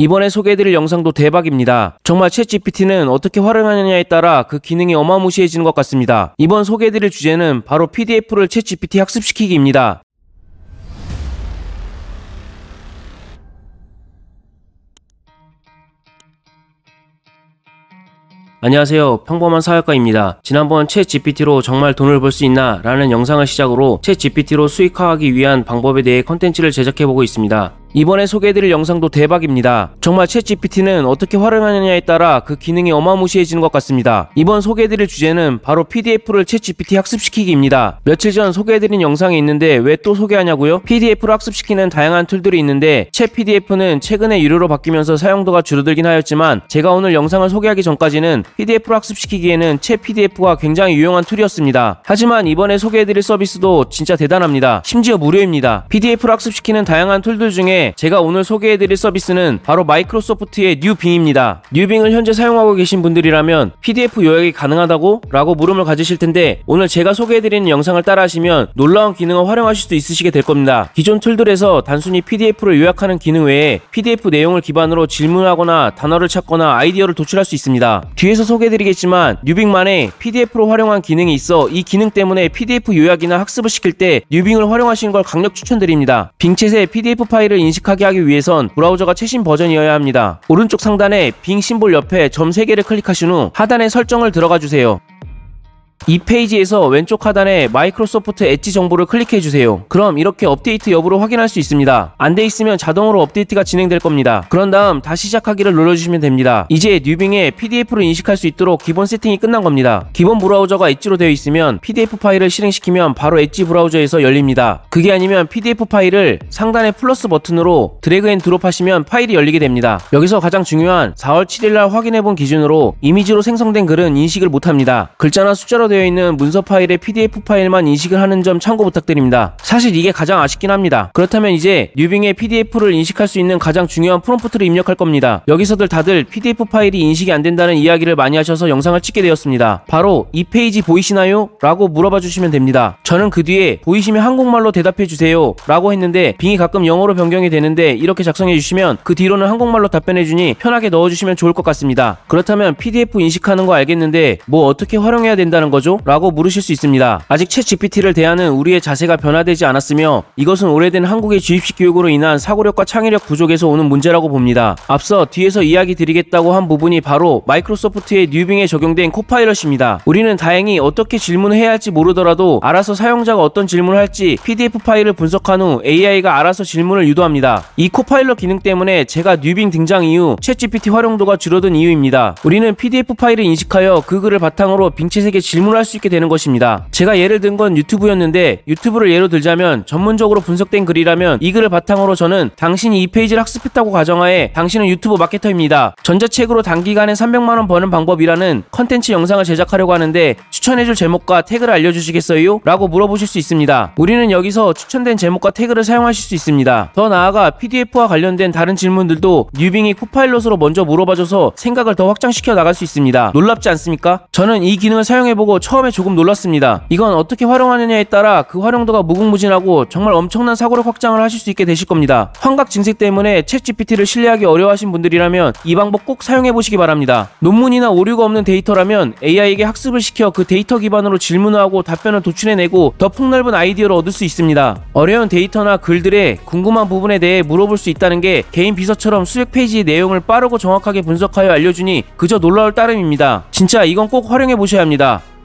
이번에 소개해드릴 영상도 대박입니다. 정말 챗GPT는 어떻게 활용하느냐에 따라 그 기능이 어마무시해지는 것 같습니다. 이번 소개해드릴 주제는 바로 PDF를 챗GPT 학습시키기입니다. 안녕하세요. 평범한 사회과입니다 지난번 챗 GPT로 정말 돈을 벌 수 있나 라는 영상을 시작으로 챗 GPT로 수익화하기 위한 방법에 대해 컨텐츠를 제작해보고 있습니다. 이번에 소개해드릴 영상도 대박입니다. 정말 챗GPT는 어떻게 활용하느냐에 따라 그 기능이 어마무시해지는 것 같습니다. 이번 소개해드릴 주제는 바로 PDF를 챗GPT 학습시키기입니다. 며칠 전 소개해드린 영상이 있는데 왜 또 소개하냐고요? p d f 를 학습시키는 다양한 툴들이 있는데 챗 PDF는 최근에 유료로 바뀌면서 사용도가 줄어들긴 하였지만 제가 오늘 영상을 소개하기 전까지는 p d f 를 학습시키기에는 챗 PDF가 굉장히 유용한 툴이었습니다. 하지만 이번에 소개해드릴 서비스도 진짜 대단합니다. 심지어 무료입니다. p d f 를 학습시키는 다양한 툴들 중에 제가 오늘 소개해드릴 서비스는 바로 마이크로소프트의 뉴빙입니다. 뉴빙을 현재 사용하고 계신 분들이라면 PDF 요약이 가능하다고? 라고 물음을 가지실 텐데 오늘 제가 소개해드리는 영상을 따라하시면 놀라운 기능을 활용하실 수 있으시게 될 겁니다. 기존 툴들에서 단순히 PDF를 요약하는 기능 외에 PDF 내용을 기반으로 질문하거나 단어를 찾거나 아이디어를 도출할 수 있습니다. 뒤에서 소개해드리겠지만 뉴빙만의 PDF로 활용한 기능이 있어 이 기능 때문에 PDF 요약이나 학습을 시킬 때 뉴빙을 활용하시는 걸 강력 추천드립니다. 빙챗에 PDF 파일을 인식하게 하기 위해선 브라우저가 최신 버전이어야 합니다. 오른쪽 상단에 빙 심볼 옆에 점 3개를 클릭하신 후 하단에 설정을 들어가 주세요. 이 페이지에서 왼쪽 하단에 마이크로소프트 엣지 정보를 클릭해주세요. 그럼 이렇게 업데이트 여부를 확인할 수 있습니다. 안 돼 있으면 자동으로 업데이트가 진행될 겁니다. 그런 다음 다시 시작하기를 눌러주시면 됩니다. 이제 뉴빙에 p d f 를 인식할 수 있도록 기본 세팅이 끝난 겁니다. 기본 브라우저가 엣지로 되어 있으면 PDF 파일을 실행시키면 바로 엣지 브라우저에서 열립니다. 그게 아니면 PDF 파일을 상단의 플러스 버튼으로 드래그 앤 드롭 하시면 파일이 열리게 됩니다. 여기서 가장 중요한 4월 7일날 확인해본 기준으로 이미지로 생성된 글은 인식을 못합니다. 글자나 숫자로 캡처되어 있는 문서 파일의 PDF 파일만 인식을 하는 점 참고 부탁드립니다. 사실 이게 가장 아쉽긴 합니다. 그렇다면 이제 뉴빙의 PDF를 인식할 수 있는 가장 중요한 프롬프트를 입력할 겁니다. 여기서들 다들 PDF 파일이 인식이 안 된다는 이야기를 많이 하셔서 영상을 찍게 되었습니다. 바로 이 페이지 보이시나요? 라고 물어봐 주시면 됩니다. 저는 그 뒤에 보이시면 한국말로 대답해 주세요 라고 했는데 빙이 가끔 영어로 변경이 되는데 이렇게 작성해 주시면 그 뒤로는 한국말로 답변해 주니 편하게 넣어 주시면 좋을 것 같습니다. 그렇다면 PDF 인식하는 거 알겠는데 뭐 어떻게 활용해야 된다는 거 거죠? 라고 물으실 수 있습니다. 아직 챗 GPT를 대하는 우리의 자세가 변화되지 않았으며 이것은 오래된 한국의 주입식 교육으로 인한 사고력과 창의력 부족에서 오는 문제라고 봅니다. 앞서 뒤에서 이야기 드리겠다고 한 부분이 바로 마이크로소프트의 뉴빙에 적용된 코파일럿입니다. 우리는 다행히 어떻게 질문해야 을 할지 모르더라도 알아서 사용자가 어떤 질문을 할지 PDF 파일을 분석한 후 AI가 알아서 질문을 유도합니다. 이 코파일럿 기능 때문에 제가 뉴빙 등장 이후 챗GPT 활용도가 줄어든 이유입니다. 우리는 PDF 파일을 인식하여 그 글을 바탕으로 빙체색의 질문 질문할 수 있게 되는 것입니다. 제가 예를 든 건 유튜브였는데 유튜브를 예로 들자면 전문적으로 분석된 글이라면 이 글을 바탕으로 저는 당신이 이 페이지를 학습했다고 가정하에 당신은 유튜브 마케터입니다. 전자책으로 단기간에 300만원 버는 방법이라는 컨텐츠 영상을 제작하려고 하는데 추천해줄 제목과 태그를 알려주시겠어요? 라고 물어보실 수 있습니다. 우리는 여기서 추천된 제목과 태그를 사용하실 수 있습니다. 더 나아가 PDF와 관련된 다른 질문들도 뉴빙이 코파일럿으로 먼저 물어봐줘서 생각을 더 확장시켜 나갈 수 있습니다. 놀랍지 않습니까? 저는 이 기능을 사용해보고 처음에 조금 놀랐습니다. 이건 어떻게 활용하느냐에 따라 그 활용도가 무궁무진하고 정말 엄청난 사고를 확장을 하실 수 있게 되실 겁니다. 환각 증세 때문에 챗 GPT를 신뢰하기 어려워하신 분들이라면 이 방법 꼭 사용해 보시기 바랍니다. 논문이나 오류가 없는 데이터라면 AI에게 학습을 시켜 그 데이터 기반으로 질문 하고 답변을 도출해내고 더 폭넓은 아이디어를 얻을 수 있습니다. 어려운 데이터나 글들의 궁금한 부분에 대해 물어볼 수 있다는 게 개인 비서처럼 수백 페이지의 내용을 빠르고 정확하게 분석하여 알려주니 그저 놀라울 따름입니다. 진짜 이건 꼭 활용해 보셔야 합니다.